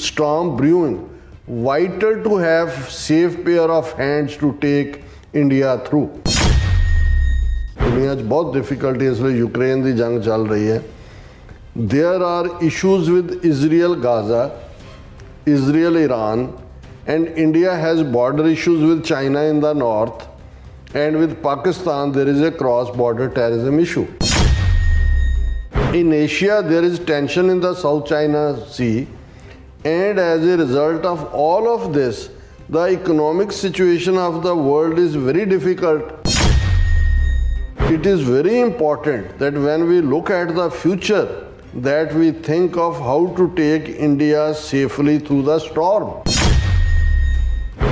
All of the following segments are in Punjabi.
storm brewing, vital to have safe pair of hands to take India through. दुनिया 'ਚ ਬਹੁਤ ਡਿਫਿਕਲਟੀ ਇਸ ਲਈ ਯੂਕਰੇਨ ਦੀ ਜੰਗ ਚੱਲ ਰਹੀ ਹੈ there are issues with Israel Gaza, Israel Iran and India has border issues with China in the north and with Pakistan there is a cross border terrorism issue. In Asia there is tension in the South China Sea and as a result of all of this, the economic situation of the world is very difficult. It is very important that when we look at the future, that we think of how to take India safely through the storm.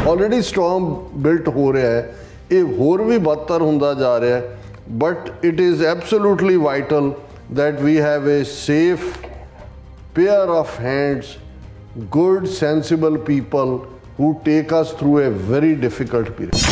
Already storm built over ਰਿਹਾ ਹੈ ਇਹ ਹੋਰ ਵੀ ਬਦਤਰ ਹੁੰਦਾ ਜਾ ਰਿਹਾ ਹੈ but it that we have a safe pair of hands good, sensible people who take us through a very difficult period.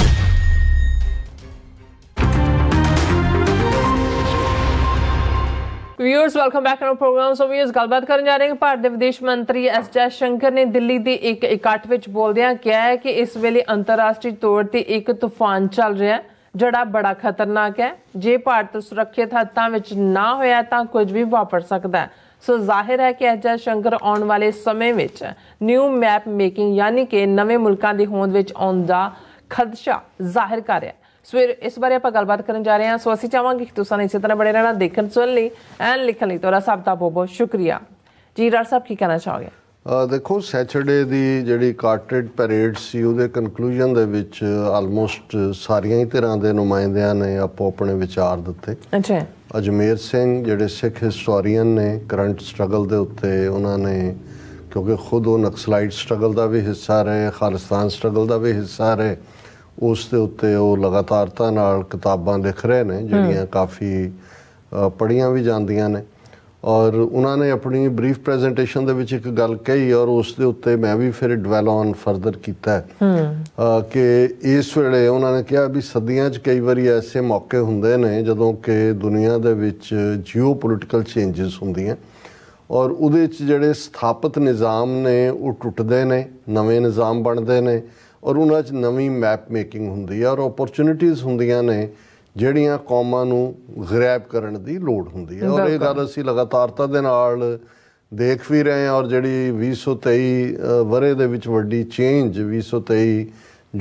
Viewers welcome back to our programme so ਵੀ ਇਸ ਗੱਲਬਾਤ ਕਰਨ ਜਾ ਰਹੇ ਹਾਂ ਭਾਰਤ ਦੇ ਵਿਦੇਸ਼ ਮੰਤਰੀ ਐਸ ਜੈ ਸ਼ੰਕਰ ਨੇ ਦਿੱਲੀ ਦੀ ਇੱਕ ਇਕੱਠ ਵਿੱਚ ਬੋਲਦਿਆਂ ਕਿਹਾ ਹੈ ਕਿ ਇਸ ਵੇਲੇ ਅੰਤਰਰਾਸ਼ਟਰੀ ਤੌਰ ਤੇ ਇੱਕ ਤੂਫਾਨ ਚੱਲ ਰਿਹਾ ਹੈ ਜਿਹੜਾ ਬੜਾ ਖਤਰਨਾਕ ਹੈ ਜੇ ਭਾਰਤ ਸੁਰੱਖਿਅਤ ਹੱਥਾਂ ਵਿੱਚ ਨਾ ਹੋਇਆ ਤਾਂ ਕੁਝ ਵੀ ਵਾਪਰ ਸਕਦਾ ਹੈ ਸੋ ਜ਼ਾਹਿਰ ਹੈ ਕਿ ਅਜਾ ਸ਼ੰਕਰ ਆਉਣ ਵਾਲੇ ਸਮੇਂ ਵਿੱਚ ਨਿਊ ਮੈਪ ਮੇਕਿੰਗ ਯਾਨੀ ਕਿ ਨਵੇਂ ਮੁਲਕਾਂ ਦੀ ਹੋਂਦ ਵਿੱਚ ਆਉਣ ਦਾ ਖਦਸ਼ਾ ਜ਼ਾਹਿਰ ਕਰ ਰਿਹਾ ਸੋ ਇਸ ਬਾਰੇ ਆਪਾਂ ਗੱਲਬਾਤ ਕਰਨ ਜਾ ਰਹੇ ਹਾਂ ਸੋ ਅਸੀਂ ਚਾਹਾਂਗੇ ਕਿ ਤੁਸੀਂ ਇਸੇ ਤਰ੍ਹਾਂ ਬੜੇ ਰਹਿਣਾ ਦੇਖਣ ਸੁਣ ਲਈ ਐਨ ਲਿਖਣ ਲਈ ਤੁਹਾਡਾ ਸਭ ਦਾ ਬਹੁਤ ਬਹੁਤ ਸ਼ੁਕਰੀਆ ਜੀ ਰਾਜ ਸਾਹਿਬ ਕੀ ਕਹਿਣਾ ਚਾਹੋਗੇ ਦੇਖੋ ਸੈਚਰਡੇ ਦੀ ਜਿਹੜੀ ਕਾਰਟਡ ਪੈਰੇਡ ਸੀ ਉਹਦੇ ਕਨਕਲੂਜਨ ਦੇ ਵਿੱਚ ਆਲਮੋਸਟ ਸਾਰੀਆਂ ਹੀ ਤਰ੍ਹਾਂ ਦੇ ਨੁਮਾਇੰਦਿਆਂ ਨੇ ਆਪੋ ਆਪਣੇ ਵਿਚਾਰ ਦਿੱਤੇ ਅੱਛਾ ਅਜਮੇਰ ਸਿੰਘ ਜਿਹੜੇ ਸਿੱਖ ਹਿਸਟੋਰੀਅਨ ਨੇ ਕਰੰਟ ਸਟਰਗਲ ਦੇ ਉੱਤੇ ਉਹਨਾਂ ਨੇ ਕਿਉਂਕਿ ਖੁਦ ਉਹ ਨਕਸਲਾਈਟ ਸਟਰਗਲ ਦਾ ਵੀ ਹਿੱਸਾ ਰਹੇ ਖਾਲਿਸਤਾਨ ਸਟਰਗਲ ਦਾ ਵੀ ਹਿੱਸਾ ਰਹੇ ਉਸ ਦੇ ਉੱਤੇ ਉਹ ਲਗਾਤਾਰਤਾ ਨਾਲ ਕਿਤਾਬਾਂ ਲਿਖ ਰਹੇ ਨੇ ਜਿਹੜੀਆਂ ਕਾਫੀ ਪੜੀਆਂ ਵੀ ਜਾਂਦੀਆਂ ਨੇ ਔਰ ਉਹਨਾਂ ਨੇ ਆਪਣੀ ਬਰੀਫ ਪ੍ਰੈਜੈਂਟੇਸ਼ਨ ਦੇ ਵਿੱਚ ਇੱਕ ਗੱਲ ਕਹੀ ਔਰ ਉਸ ਦੇ ਉੱਤੇ ਮੈਂ ਵੀ ਫਿਰ ਡਵੈਲ ਔਨ ਫਰਦਰ ਕੀਤਾ ਕਿ ਇਸ ਵੇਲੇ ਉਹਨਾਂ ਨੇ ਕਿਹਾ ਵੀ ਸਦੀਆਂ 'ਚ ਕਈ ਵਾਰੀ ਐਸੇ ਮੌਕੇ ਹੁੰਦੇ ਨੇ ਜਦੋਂ ਕਿ ਦੁਨੀਆ ਦੇ ਵਿੱਚ ਜੀਓਪੋਲਿਟੀਕਲ ਚੇਂਜਸ ਹੁੰਦੀਆਂ ਔਰ ਉਹਦੇ 'ਚ ਜਿਹੜੇ ਸਥਾਪਿਤ ਨਿਜ਼ਾਮ ਨੇ ਉਹ ਟੁੱਟਦੇ ਨੇ ਨਵੇਂ ਨਿਜ਼ਾਮ ਬਣਦੇ ਨੇ ਔਰ ਉਹਨਾਂ 'ਚ ਨਵੀਂ ਮੈਪ ਮੇਕਿੰਗ ਹੁੰਦੀ ਹੈ ਔਰ ਓਪਰਚੁਨਿਟੀਆਂ ਹੁੰਦੀਆਂ ਨੇ ਜਿਹੜੀਆਂ ਕੌਮਾਂ ਨੂੰ ਗ੍ਰੈਬ ਕਰਨ ਦੀ ਲੋੜ ਹੁੰਦੀ ਹੈ ਔਰ ਇਹ ਗੱਲ ਅਸੀਂ ਲਗਾਤਾਰਤਾ ਦੇ ਨਾਲ ਦੇਖ ਵੀ ਰਹੇ ਹਾਂ ਔਰ ਜਿਹੜੀ 2023 ਵਰੇ ਦੇ ਵਿੱਚ ਵੱਡੀ ਚੇਂਜ 2023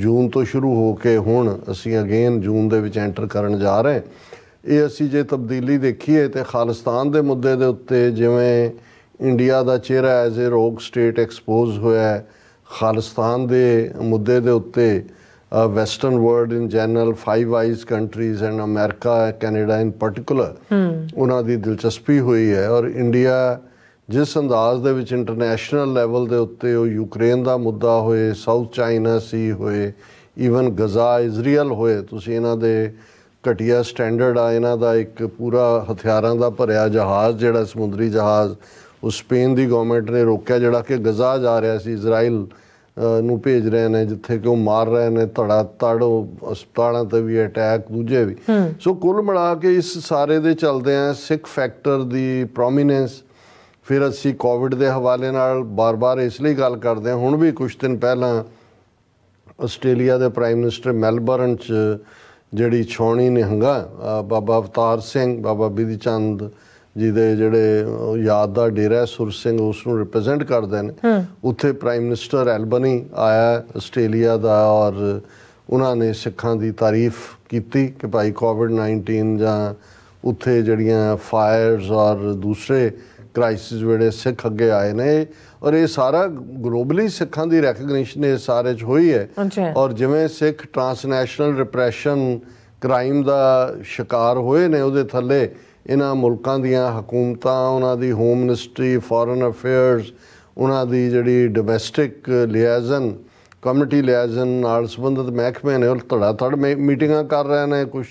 ਜੂਨ ਤੋਂ ਸ਼ੁਰੂ ਹੋ ਕੇ ਹੁਣ ਅਸੀਂ ਅਗੇਨ ਜੂਨ ਦੇ ਵਿੱਚ ਐਂਟਰ ਕਰਨ ਜਾ ਰਹੇ ਇਹ ਅਸੀਂ ਜੇ ਤਬਦੀਲੀ ਦੇਖੀਏ ਤੇ ਖਾਲਿਸਤਾਨ ਦੇ ਮੁੱਦੇ ਦੇ ਉੱਤੇ ਜਿਵੇਂ ਇੰਡੀਆ ਦਾ ਚਿਹਰਾ ਐਜ਼ ਅ ਰੋਗ ਸਟੇਟ ਐਕਸਪੋਜ਼ ਹੋਇਆ ਹੈ ਖਾਲਿਸਤਾਨ ਦੇ ਮੁੱਦੇ ਦੇ ਉੱਤੇ uh, Western world in general, Five Eyes countries and America, Canada in particular, hmm. ਉਹਨਾਂ ਦੀ ਦਿਲਚਸਪੀ ਹੋਈ ਹੈ ਔਰ ਇੰਡੀਆ ਜਿਸ ਅੰਦਾਜ਼ ਦੇ ਵਿੱਚ ਇੰਟਰਨੈਸ਼ਨਲ ਲੈਵਲ ਦੇ ਉੱਤੇ ਉਹ ਯੂਕਰੇਨ ਦਾ ਮੁੱਦਾ ਹੋਏ ਸਾਊਥ ਚਾਈਨਾ ਸੀ ਹੋਏ ਈਵਨ ਗਜ਼ਾ ਇਜ਼ਰਾਈਲ ਹੋਏ ਤੁਸੀਂ ਇਹਨਾਂ ਦੇ ਘਟਿਆ ਸਟੈਂਡਰਡ ਆ ਇਹਨਾਂ ਦਾ ਇੱਕ ਪੂਰਾ ਹਥਿਆਰਾਂ ਦਾ ਭਰਿਆ ਜਹਾਜ਼ ਜਿਹੜਾ ਸਮੁੰਦਰੀ ਜਹਾਜ਼ ਉਹ ਸਪੇਨ ਦੀ ਗਵਰਨਮੈਂਟ ਨੇ ਰੋਕਿਆ ਜਿਹੜਾ ਕਿ ਗਜ਼ਾ ਜਾ ਰਿਹਾ ਸੀ ਇਜ਼ਰਾਈਲ ਨੂੰ ਭੇਜ ਰਹੇ ਨੇ ਜਿੱਥੇ ਕਿ ਉਹ ਮਾਰ ਰਹੇ ਨੇ ਧੜਾ ਤੜੋ ਹਸਪਤਾਲਾਂ ਤੇ ਵੀ ਅਟੈਕ ਦੂਜੇ ਵੀ ਸੋ ਕੁੱਲ ਮਿਲਾ ਕੇ ਇਸ ਸਾਰੇ ਦੇ ਚਲਦੇ ਆ ਸਿੱਖ ਫੈਕਟਰ ਦੀ ਪ੍ਰੋਮਿਨੈਂਸ ਫਿਰ ਅਸੀਂ ਕੋਵਿਡ ਦੇ ਹਵਾਲੇ ਨਾਲ ਬਾਰ-ਬਾਰ ਇਸ ਲਈ ਗੱਲ ਕਰਦੇ ਹਾਂ ਹੁਣ ਵੀ ਕੁਝ ਦਿਨ ਪਹਿਲਾਂ ਆਸਟ੍ਰੇਲੀਆ ਦੇ ਪ੍ਰਾਈਮ ਮਿਨਿਸਟਰ ਮੈਲਬਰਨ 'ਚ ਜਿਹੜੀ ਛਾਉਣੀ ਨਿਹੰਗਾ ਬਾਬਾ ਅਵਤਾਰ ਸਿੰਘ ਬਾਬਾ ਬਿਧੀ ਚੰਦ ਜਿਹਦੇ ਜਿਹੜੇ ਯਾਦ ਦਾ ਡੇਰਾ ਸੁਰ ਸਿੰਘ ਉਸ ਨੂੰ ਰਿਪਰੈਜ਼ੈਂਟ ਕਰਦੇ ਨੇ ਉੱਥੇ ਪ੍ਰਾਈਮ ਮਿਨਿਸਟਰ ਐਲਬਨੀ ਆਇਆ ਆਸਟ੍ਰੇਲੀਆ ਦਾ ਔਰ ਉਹਨਾਂ ਨੇ ਸਿੱਖਾਂ ਦੀ ਤਾਰੀਫ ਕੀਤੀ ਕਿ ਭਾਈ ਕੋਵਿਡ-19 ਜਾਂ ਉੱਥੇ ਜਿਹੜੀਆਂ ਫਾਇਰਸ ਔਰ ਦੂਸਰੇ ਕ੍ਰਾਈਸਿਸ ਵੇਲੇ ਸਿੱਖ ਅੱਗੇ ਆਏ ਨੇ ਔਰ ਇਹ ਸਾਰਾ ਗਲੋਬਲੀ ਸਿੱਖਾਂ ਦੀ ਰੈਕਗਨੀਸ਼ਨ ਇਹ ਸਾਰੇ ਚ ਹੋਈ ਹੈ ਔਰ ਜਿਵੇਂ ਸਿੱਖ ਟ੍ਰਾਂਸਨੈਸ਼ਨਲ ਰਿਪਰੈਸ਼ਨ ਕ੍ਰਾਈਮ ਦਾ ਸ਼ਿਕਾਰ ਹੋਏ ਨੇ ਉਹਦੇ ਥੱਲੇ ਇਹਨਾਂ ਮੁਲਕਾਂ ਦੀਆਂ ਹਕੂਮਤਾਂ ਉਹਨਾਂ ਦੀ ਹੋਮ ਮਿਨਿਸਟਰੀ ਫੋਰਨ ਅਫੇਅਰਸ ਉਹਨਾਂ ਦੀ ਜਿਹੜੀ ਡੋਮੈਸਟਿਕ ਲਿਆਜ਼ਨ ਕਮਿਊਨਿਟੀ ਲਿਆਜ਼ਨ ਨਾਲ ਸੰਬੰਧਿਤ ਮਹਿਕਮੇ ਨੇ ਉਹ ਥੜਾ ਮੀਟਿੰਗਾਂ ਕਰ ਰਹੇ ਨੇ ਕੁਝ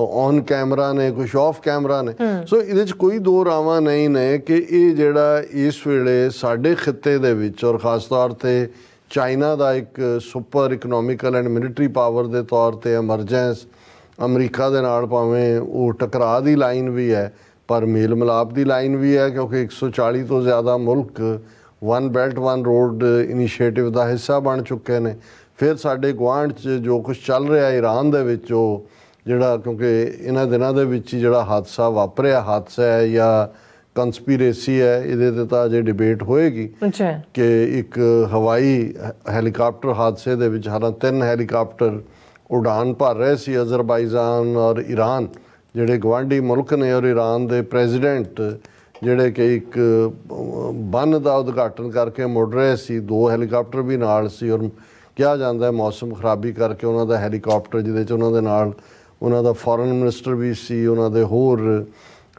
ਔਨ ਕੈਮਰਾ ਨੇ ਕੁਝ ਆਫ ਕੈਮਰਾ ਨੇ ਸੋ ਇਹਦੇ ਚ ਕੋਈ ਦੋ ਰਾਵਾਂ ਨਹੀਂ ਨੇ ਕਿ ਇਹ ਜਿਹੜਾ ਇਸ ਵੇਲੇ ਸਾਡੇ ਖਿੱਤੇ ਦੇ ਵਿੱਚ ਔਰ ਖਾਸ ਤੌਰ ਤੇ ਚਾਈਨਾ ਦਾ ਇੱਕ super economical and military power ਦੇ ਤੌਰ ਤੇ ਐਮਰਜੈਂਸ ਅਮਰੀਕਾ ਦੇ ਨਾਲ ਭਾਵੇਂ ਉਹ ਟਕਰਾਅ ਦੀ ਲਾਈਨ ਵੀ ਹੈ ਪਰ ਮੇਲ ਮਲਾਪ ਦੀ ਲਾਈਨ ਵੀ ਹੈ ਕਿਉਂਕਿ 140 ਤੋਂ ਜ਼ਿਆਦਾ ਮੁਲਕ one belt one road initiative ਦਾ ਹਿੱਸਾ ਬਣ ਚੁੱਕੇ ਨੇ ਫਿਰ ਸਾਡੇ ਗਵਾਂਢ 'ਚ ਜੋ ਕੁਝ ਚੱਲ ਰਿਹਾ ਈਰਾਨ ਦੇ ਵਿੱਚ ਉਹ ਜਿਹੜਾ ਕਿਉਂਕਿ ਇਹਨਾਂ ਦਿਨਾਂ ਦੇ ਵਿੱਚ ਜਿਹੜਾ ਹਾਦਸਾ ਵਾਪਰਿਆ ਹਾਦਸਾ ਹੈ ਜਾਂ ਕਨਸਪੀਰੇਸੀ ਹੈ ਇਹਦੇ ਤੇ ਤਾਂ ਜੇ ਡਿਬੇਟ ਹੋਏਗੀ ਕਿ ਇੱਕ ਹਵਾਈ ਹੈਲੀਕਾਪਟਰ ਹਾਦਸੇ ਦੇ ਵਿੱਚ ਹਰਾਂ ਤਿੰਨ ਹੈਲੀਕਾਪਟਰ ਉਡਾਨ ਭਰ ਰਹੇ ਸੀ ਅਜ਼ਰਬਾਈਜ਼ਾਨ ਔਰ ਈਰਾਨ ਜਿਹੜੇ ਗਵਾਂਢੀ ਮੁਲਕ ਨੇ ਔਰ ਈਰਾਨ ਦੇ ਪ੍ਰੈਜ਼ੀਡੈਂਟ ਜਿਹੜੇ ਕਿ ਇੱਕ ਬੰਨ ਦਾ ਉਦਘਾਟਨ ਕਰਕੇ ਮੁੜ ਰਹੇ ਸੀ ਦੋ ਹੈਲੀਕਾਪਟਰ ਵੀ ਨਾਲ ਸੀ ਔਰ ਕਿਹਾ ਜਾਂਦਾ ਹੈ ਮੌਸਮ ਖਰਾਬੀ ਕਰਕੇ ਉਹਨਾਂ ਦਾ ਹੈਲੀਕਾਪਟਰ ਜਿਹਦੇ ਚ ਉਹਨਾਂ ਦੇ ਨਾਲ ਉਹਨਾਂ ਦਾ ਫੋਰਨ ਮਿਨਿਸਟਰ ਵੀ ਸੀ ਉਹਨਾਂ ਦੇ ਹੋਰ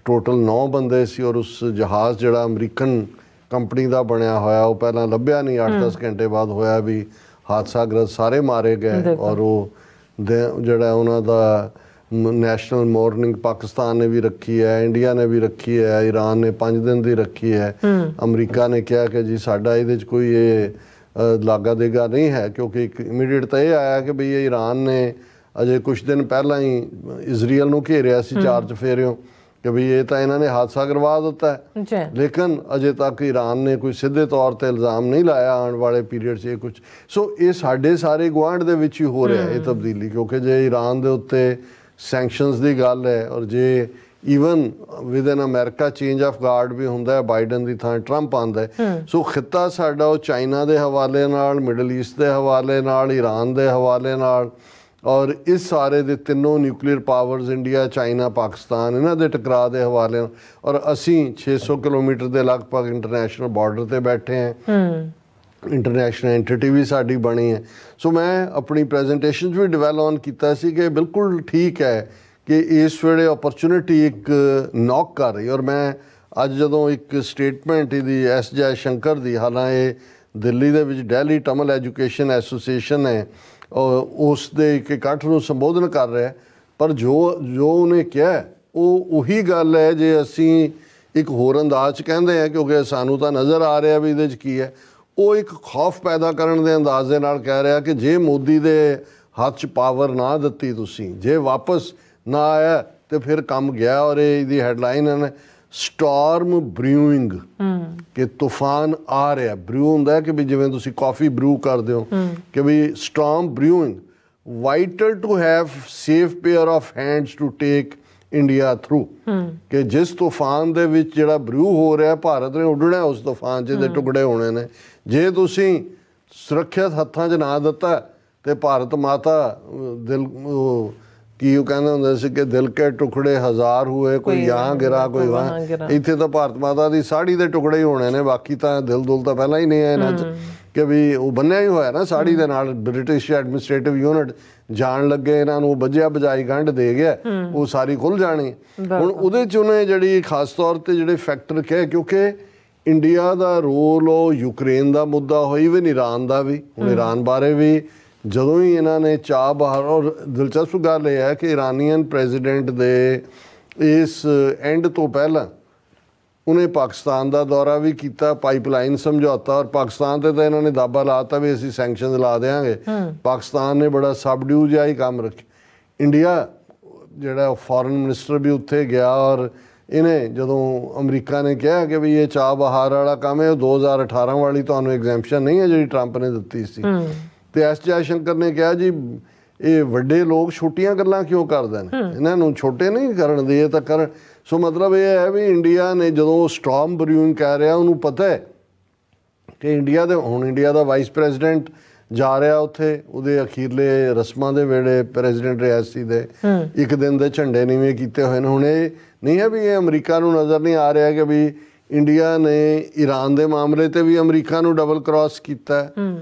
ਟੋਟਲ 9 ਬੰਦੇ ਸੀ ਔਰ ਉਸ ਜਹਾਜ਼ ਜਿਹੜਾ ਅਮਰੀਕਨ ਕੰਪਨੀ ਦਾ ਬਣਿਆ ਹੋਇਆ ਉਹ ਪਹਿਲਾਂ ਲੱਭਿਆ ਨਹੀਂ 8-10 ਘੰਟੇ ਬਾਅਦ ਹੋਇਆ ਵੀ ਹਾਦਸਾ ਗ੍ਰਸਤ ਸਾਰੇ ਮਾਰੇ ਗਏ ਔਰ ਉਹ ਜਿਹੜਾ ਉਹਨਾਂ ਦਾ ਨੈਸ਼ਨਲ ਮਾਰਨਿੰਗ ਪਾਕਿਸਤਾਨ ਨੇ ਵੀ ਰੱਖੀ ਹੈ ਇੰਡੀਆ ਨੇ ਵੀ ਰੱਖੀ ਹੈ ਈਰਾਨ ਨੇ 5 ਦਿਨ ਦੀ ਰੱਖੀ ਹੈ ਅਮਰੀਕਾ ਨੇ ਕਿਹਾ ਕਿ ਜੀ ਸਾਡਾ ਇਹਦੇ ਵਿੱਚ ਕੋਈ ਇਹ ਲਾਗਾ ਦੇਗਾ ਨਹੀਂ ਹੈ ਕਿਉਂਕਿ ਇੱਕ ਇਮੀਡੀਏਟ ਤਾਂ ਇਹ ਆਇਆ ਕਿ ਭਈ ਈਰਾਨ ਨੇ ਅਜੇ ਕੁਝ ਦਿਨ ਪਹਿਲਾਂ ਹੀ ਇਜ਼ਰਾਈਲ ਨੂੰ ਘੇਰਿਆ ਸੀ ਚਾਰਜ ਫੇਰਿਓ ਕਿ ਵੀ ਇਹ ਤਾਂ ਇਹਨਾਂ ਨੇ ਹਾਦਸਾ ਕਰਵਾ ਦਿੱਤਾ ਹੈ ਲੇਕਿਨ ਅਜੇ ਤੱਕ ਈਰਾਨ ਨੇ ਕੋਈ ਸਿੱਧੇ ਤੌਰ ਤੇ ਇਲਜ਼ਾਮ ਨਹੀਂ ਲਾਇਆ ਆਉਣ ਵਾਲੇ ਪੀਰੀਅਡ 'ਚ ਇਹ ਕੁਝ ਸੋ ਇਹ ਸਾਡੇ ਸਾਰੇ ਗਵਾਂਢ ਦੇ ਵਿੱਚ ਹੀ ਹੋ ਰਿਹਾ ਇਹ ਤਬਦੀਲੀ ਕਿਉਂਕਿ ਜੇ ਈਰਾਨ ਦੇ ਉੱਤੇ ਸੈਂਕਸ਼ਨਸ ਦੀ ਗੱਲ ਹੈ ਔਰ ਜੇ even within America change of guard ਵੀ ਹੁੰਦਾ ਹੈ ਬਾਈਡਨ ਦੀ ਥਾਂ ਟਰੰਪ ਆਂਦਾ ਹੈ ਸੋ ਖਿੱਤਾ ਸਾਡਾ ਉਹ ਚਾਈਨਾ ਦੇ ਹਵਾਲੇ ਨਾਲ ਮਿਡਲ ਈਸਟ ਦੇ ਹਵਾਲੇ ਨਾਲ ਈਰਾਨ ਦੇ ਹਵਾਲੇ ਨਾਲ ਔਰ ਇਸ ਸਾਰੇ ਦੇ ਤਿੰਨੋਂ nuclear powers India China Pakistan ਇਹਨਾਂ ਦੇ ਟਕਰਾਅ ਦੇ ਹਵਾਲੇ ਔਰ ਅਸੀਂ 600 ਕਿਲੋਮੀਟਰ ਦੇ ਲਗਭਗ ਇੰਟਰਨੈਸ਼ਨਲ ਬਾਰਡਰ ਤੇ ਬੈਠੇ ਹਾਂ ਹਮ ਇੰਟਰਨੈਸ਼ਨਲ ਐਂਟੀਟੀ ਵੀ ਸਾਡੀ ਬਣੀ ਹੈ ਸੋ ਮੈਂ ਆਪਣੀ ਪ੍ਰੈਜੈਂਟੇਸ਼ਨ ਵੀ ਡਿਵੈਲ ਔਨ ਕੀਤਾ ਸੀ ਕਿ ਬਿਲਕੁਲ ਠੀਕ ਹੈ ਕਿ ਇਸ ਵੇਲੇ ਓਪਰਚ्युनिटी ਇੱਕ ਨੌਕ ਕਰ ਰਹੀ ਔਰ ਮੈਂ ਅੱਜ ਜਦੋਂ ਇੱਕ ਸਟੇਟਮੈਂਟ ਇਹਦੀ ਐਸ ਜੈ ਸ਼ੰਕਰ ਦੀ ਹਾਲਾਂ ਇਹ ਦਿੱਲੀ ਦੇ ਵਿੱਚ ਡੈਲੀ ਟਮਲ ਐਜੂਕੇਸ਼ਨ ਐਸੋਸੀਏਸ਼ਨ ਹੈ ਉਸ ਦੇ ਇੱਕ ਇਕੱਠ ਨੂੰ ਸੰਬੋਧਨ ਕਰ ਰਿਹਾ ਪਰ ਜੋ ਜੋ ਉਹਨੇ ਕਿਹਾ ਉਹ ਉਹੀ ਗੱਲ ਹੈ ਜੇ ਅਸੀਂ ਇੱਕ ਹੋਰ ਅੰਦਾਜ਼ ਚ ਕਹਿੰਦੇ ਆ ਕਿਉਂਕਿ ਸਾਨੂੰ ਤਾਂ ਨਜ਼ਰ ਆ ਰਿਹਾ ਵੀ ਇਹਦੇ 'ਚ ਕੀ ਹੈ ਉਹ ਇੱਕ ਖੌਫ ਪੈਦਾ ਕਰਨ ਦੇ ਅੰਦਾਜ਼ ਦੇ ਨਾਲ ਕਹਿ ਰਿਹਾ ਕਿ ਜੇ ਮੋਦੀ ਦੇ ਹੱਥ 'ਚ ਪਾਵਰ ਨਾ ਦਿੱਤੀ ਤੁਸੀਂ ਜੇ ਵਾਪਸ ਨਾ ਆਇਆ ਤੇ ਫਿਰ ਕੰਮ ਗਿਆ ਔਰ ਇਹਦੀ ਹੈਡਲਾਈਨ ਹੈ ਸਟਾਰਮ ਬ੍ਰੂਇੰਗ ਕਿ ਤੂਫਾਨ ਆ ਰਿਹਾ ਬ੍ਰੂ ਹੁੰਦਾ ਕਿ ਵੀ ਜਿਵੇਂ ਤੁਸੀਂ ਕਾਫੀ ਬ੍ਰੂ ਕਰਦੇ ਹੋ ਕਿ ਵੀ storm brewing vital to have safe pair of hands to take India through ਕਿ ਜਿਸ ਤੂਫਾਨ ਦੇ ਵਿੱਚ ਜਿਹੜਾ ਬ੍ਰੂ ਹੋ ਰਿਹਾ ਭਾਰਤ ਨੇ ਉੱਡਣਾ ਉਸ ਤੂਫਾਨ ਜਿਹਦੇ ਟੁਕੜੇ ਹੋਣੇ ਨੇ ਜੇ ਤੁਸੀਂ ਸੁਰੱਖਿਅਤ ਹੱਥਾਂ 'ਚ ਨਾ ਦਿੱਤਾ ਤੇ ਭਾਰਤ ਮਾਤਾ ਦਿਲ ਕੀ ਉਹ ਕਹਿੰਦਾ ਹੁੰਦਾ ਸੀ ਕਿ ਦਿਲ ਕੇ ਟੁਕੜੇ ਹਜ਼ਾਰ ਹੋਏ ਕੋਈ ਯਹਾਂ ਗਿਰਾ ਕੋਈ ਵਾਂ ਇੱਥੇ ਤਾਂ ਭਾਰਤ ਮਾਤਾ ਦੀ ਸਾੜੀ ਦੇ ਟੁਕੜੇ ਹੀ ਹੋਣੇ ਨੇ ਬਾਕੀ ਤਾਂ ਦਿਲ ਦੁਲ ਤਾਂ ਪਹਿਲਾਂ ਹੀ ਨਹੀਂ ਆਇਆ ਨਾ ਕਿ ਵੀ ਉਹ ਬੰਨਿਆ ਹੀ ਹੋਇਆ ਨਾ ਸਾੜੀ ਦੇ ਨਾਲ ਬ੍ਰਿਟਿਸ਼ ਐਡਮਿਨਿਸਟ੍ਰੇਟਿਵ ਯੂਨਿਟ ਜਾਣ ਲੱਗੇ ਇਹਨਾਂ ਨੂੰ ਵੱਜਿਆ ਬਜਾਈ ਗੰਢ ਦੇ ਗਿਆ ਉਹ ਸਾਰੀ ਖੁੱਲ ਜਾਣੀ ਹੁਣ ਉਹਦੇ ਚ ਉਹਨੇ ਜਿਹੜੀ ਖਾਸ ਤੌਰ ਤੇ ਜਿਹੜੇ ਫੈਕਟਰ ਕਹੇ ਕਿਉਂਕਿ ਇੰਡੀਆ ਦਾ ਰੋਲ ਉਹ ਯੂਕਰੇਨ ਦਾ ਮੁੱਦਾ ਹੋਈ ਵੀ ਇਰਾਨ ਦਾ ਵੀ ਹੁਣ ਇਰਾਨ ਬਾਰੇ ਵੀ ਜਦੋਂ ਹੀ ਇਹਨਾਂ ਨੇ ਚਾਹ ਬਾਹਰ ਔਰ ਦਿਲਚਸਪ ਗੱਲ ਇਹ ਹੈ ਕਿ ਇਰਾਨੀਅਨ ਪ੍ਰੈਜ਼ੀਡੈਂਟ ਦੇ ਇਸ ਐਂਡ ਤੋਂ ਪਹਿਲਾਂ ਉਹਨੇ ਪਾਕਿਸਤਾਨ ਦਾ ਦੌਰਾ ਵੀ ਕੀਤਾ ਪਾਈਪਲਾਈਨ ਸਮਝੌਤਾ ਔਰ ਪਾਕਿਸਤਾਨ ਤੇ ਤਾਂ ਇਹਨਾਂ ਨੇ ਦਾਬਾ ਲਾਤਾ ਵੀ ਅਸੀਂ ਸੈਂਕਸ਼ਨ ਲਾ ਦੇਾਂਗੇ ਪਾਕਿਸਤਾਨ ਨੇ ਬੜਾ ਸਬਡਿਊ ਜਿਹਾ ਹੀ ਕੰਮ ਰੱਖਿਆ ਇੰਡੀਆ ਜਿਹੜਾ ਫੋਰਨ ਮਿਨਿਸਟਰ ਵੀ ਉੱਥੇ ਗਿਆ ਔਰ ਇਹਨੇ ਜਦੋਂ ਅਮਰੀਕਾ ਨੇ ਕਿਹਾ ਕਿ ਵੀ ਇਹ ਚਾਹ ਬਹਾਰ ਵਾਲਾ ਕੰਮ ਹੈ 2018 ਵਾਲੀ ਤੁਹਾਨੂੰ ਐਗਜ਼ੈਂਪਸ਼ਨ ਨਹੀਂ ਹੈ ਜਿਹੜੀ ਟਰੰਪ ਨੇ ਦਿੱਤੀ ਸੀ ਤੇ ਐਸ ਸ਼ੰਕਰ ਨੇ ਕਿਹਾ ਜੀ ਇਹ ਵੱਡੇ ਲੋਕ ਛੋਟੀਆਂ ਗੱਲਾਂ ਕਿਉਂ ਕਰਦੇ ਨੇ ਇਹਨਾਂ ਨੂੰ ਛੋਟੇ ਨਹੀਂ ਕਰਨ ਦੇ ਤਾਂ ਕਰ ਸੋ ਮਤਲਬ ਇਹ ਹੈ ਵੀ ਇੰਡੀਆ ਨੇ ਜਦੋਂ ਸਟਾਰਮ ਬਰਿਊਨ ਕਹਿ ਰਿਹਾ ਉਹਨੂੰ ਪਤਾ ਹੈ ਕਿ ਇੰਡੀਆ ਦੇ ਹੁਣ ਇੰਡੀਆ ਦਾ ਵਾਈਸ ਪ੍ਰੈਜ਼ੀਡੈਂਟ ਜਾ ਰਿਹਾ ਉੱਥੇ ਉਹਦੇ ਅਖੀਰਲੇ ਰਸਮਾਂ ਦੇ ਵੇਲੇ ਪ੍ਰੈਜ਼ੀਡੈਂਟ ਰਿਆਸੀ ਦੇ ਇੱਕ ਦਿਨ ਦੇ ਝੰਡੇ ਨੀਵੇਂ ਕੀਤੇ ਹੋਏ ਨੇ ਹੁਣ ਇਹ ਨਹੀਂ ਹੈ ਵੀ ਇਹ ਅਮਰੀਕਾ ਨੂੰ ਨਜ਼ਰ ਨਹੀਂ ਆ ਰਿਹਾ ਕਿ ਵੀ ਇੰਡੀਆ ਨੇ ਈਰਾਨ ਦੇ ਮਾਮਲੇ ਤੇ ਵੀ ਅਮਰੀਕਾ ਨੂੰ ਡਬਲ ਕ੍ਰਾਸ ਕੀਤਾ ਹੈ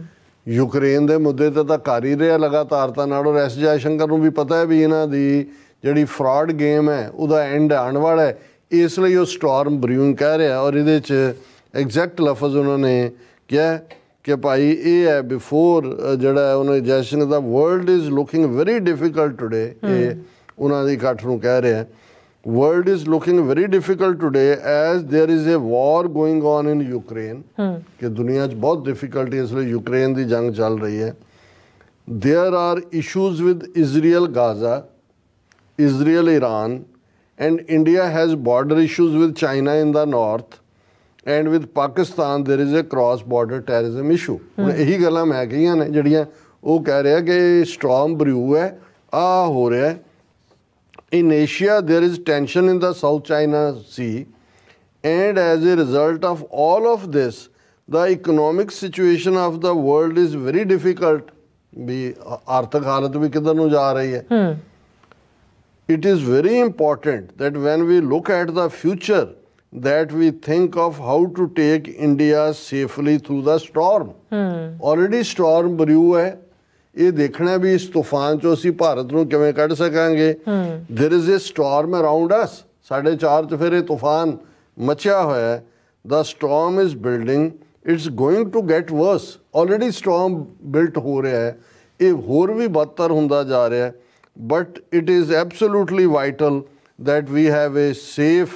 ਯੂਕਰੇਨ ਦੇ ਮੁੱਦੇ ਤੇ ਤਾਂ ਕਰ ਹੀ ਰਿਹਾ ਲਗਾਤਾਰਤਾ ਨਾਲ ਔਰ ਐਸ ਸ਼ੰਕਰ ਨੂੰ ਵੀ ਪਤਾ ਹੈ ਵੀ ਇਹਨਾਂ ਦੀ ਜਿਹੜੀ ਫਰਾਡ ਗੇਮ ਹੈ ਉਹਦਾ ਐਂਡ ਆਣ ਵਾਲਾ ਹੈ ਇਸ ਲਈ ਉਹ ਸਟਾਰਮ ਬਰਿਊਇੰਗ ਕਹਿ ਰਿਹਾ ਔਰ ਇਹਦੇ 'ਚ ਐਗਜ਼ੈਕਟ ਲਫ਼ਜ਼ ਉਹਨਾਂ ਨੇ ਕਿਹਾ ਕਿ ਭਾਈ ਇਹ ਹੈ ਬਿਫੋਰ ਜਿਹੜਾ ਉਹਨਾਂ ਜੈਸ਼ਨ ਦਾ world is looking very difficult today ਇਹ ਉਹਨਾਂ ਦੀ ਘਟ ਨੂੰ ਕਹਿ ਰਿਹਾ world is looking very difficult today as there is a war going on in Ukraine ke duniya ch bahut difficulty hai isliye ukraine di jang chal rahi hai there are issues with Israel Gaza Israel Iran and India has border issues with China in the north and with Pakistan there is a cross border terrorism issue ਹੁਣ ਇਹੀ ਗੱਲਾਂ ਮੈਂ ਕਹੀਆਂ ਨੇ ਜਿਹੜੀਆਂ ਉਹ ਕਹਿ ਰਿਹਾ ਕਿ ਸਟਾਰਮ ਬਰਿਊ ਹੈ ਆ ਹੋ ਰਿਹਾ ਹੈ In Asia, there is tension in the South China Sea, and as a result of all of this, the economic situation of the world is very difficult. ਵੀ ਆਰਥਿਕ halat bhi ਕਿਧਰ nu ja rahi hai it is very important that when we look at the future that we think of how to take India safely through the storm. Hmm. Already storm brew hai. ਇਹ ਦੇਖਣਾ ਵੀ ਇਸ ਤੂਫਾਨ ਚੋਂ ਅਸੀਂ ਭਾਰਤ ਨੂੰ ਕਿਵੇਂ ਕੱਢ ਸਕਾਂਗੇ ਹਮ there is a storm around us ਸਾਡੇ ਚਾਰ ਚ ਫਿਰ ਇਹ ਤੂਫਾਨ ਮਚਿਆ ਹੋਇਆ ਹੈ the storm is building it's going to get worse already storm built ਹੋ ਰਿਹਾ ਹੈ ਇਹ ਹੋਰ ਵੀ ਬਦਤਰ ਹੁੰਦਾ ਜਾ ਰਿਹਾ ਹੈ but it is absolutely vital that we have a safe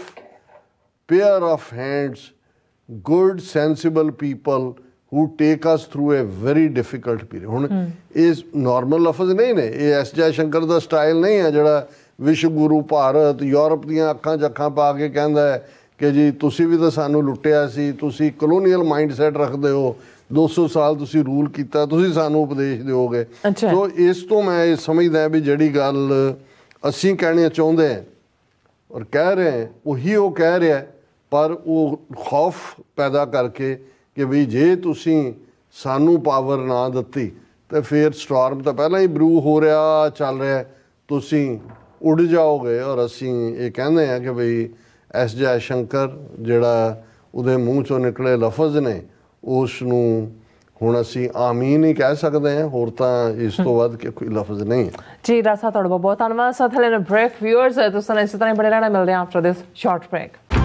pair of hands good sensible people who take us through a very difficult period ਹੁਣ ਇਹ ਨਾਰਮਲ ਲਫ਼ਜ਼ ਨਹੀਂ ਨੇ ਇਹ ਐਸ ਜੈ ਸ਼ੰਕਰ ਦਾ ਸਟਾਈਲ ਨਹੀਂ ਹੈ ਜਿਹੜਾ ਵਿਸ਼ਵ ਗੁਰੂ ਭਾਰਤ ਯੂਰਪ ਦੀਆਂ ਅੱਖਾਂ 'ਚ ਅੱਖਾਂ ਪਾ ਕੇ ਕਹਿੰਦਾ ਹੈ ਕਿ ਜੀ ਤੁਸੀਂ ਵੀ ਤਾਂ ਸਾਨੂੰ ਲੁੱਟਿਆ ਸੀ ਤੁਸੀਂ ਕਲੋਨੀਅਲ ਮਾਈਂਡਸੈਟ ਰੱਖਦੇ ਹੋ 200 ਸਾਲ ਤੁਸੀਂ ਰੂਲ ਕੀਤਾ ਤੁਸੀਂ ਸਾਨੂੰ ਉਪਦੇਸ਼ ਦਿਓਗੇ ਸੋ ਇਸ ਤੋਂ ਮੈਂ ਇਹ ਸਮਝਦਾ ਵੀ ਜਿਹੜੀ ਗੱਲ ਅਸੀਂ ਕਹਿਣੀ ਚਾਹੁੰਦੇ ਹਾਂ ਔਰ ਕਹਿ ਰਹੇ ਹਾਂ ਉਹੀ ਉਹ ਕਹਿ ਰਿਹਾ ਪਰ ਉਹ ਖੌਫ ਪੈਦਾ ਕਰਕੇ ਕਿ ਵੀ ਜੇ ਤੁਸੀਂ ਸਾਨੂੰ ਪਾਵਰ ਨਾ ਦਿੱਤੀ ਤੇ ਫੇਰ ਸਟਾਰਮ ਤਾਂ ਪਹਿਲਾਂ ਹੀ ਬਰੂ ਹੋ ਰਿਹਾ ਚੱਲ ਰਿਹਾ ਤੁਸੀਂ ਉੱਡ ਜਾਓਗੇ ਔਰ ਅਸੀਂ ਇਹ ਕਹਿੰਦੇ ਆ ਕਿ ਭਈ ਐਸ ਜੈ ਸ਼ੰਕਰ ਜਿਹੜਾ ਉਹਦੇ ਮੂੰਹ ਚੋਂ ਨਿਕਲੇ ਲਫ਼ਜ਼ ਨੇ ਉਸ ਨੂੰ ਹੁਣ ਅਸੀਂ ਆਮੀਨ ਹੀ ਕਹਿ ਸਕਦੇ ਹਾਂ ਹੋਰ ਤਾਂ ਇਸ ਤੋਂ ਵੱਧ ਕਿ ਕੋਈ ਲਫ਼ਜ਼ ਨਹੀਂ ਜੀ ਰਸਾ ਤੁਹਾਡਾ ਬਹੁਤ ਧੰਨਵਾਦ ਸਾਥ ਲੈਣ ਬ੍ਰੇਕ ਵਿਊਅਰਸ ਤੁਸੀਂ ਇਸ ਤਰ੍ਹਾਂ ਹੀ ਬੜੇ ਰਹਿਣਾ ਮਿਲਦੇ ਆਫਟਰ ਦਿਸ ਸ਼ਾਰਟ ਬ੍ਰੇਕ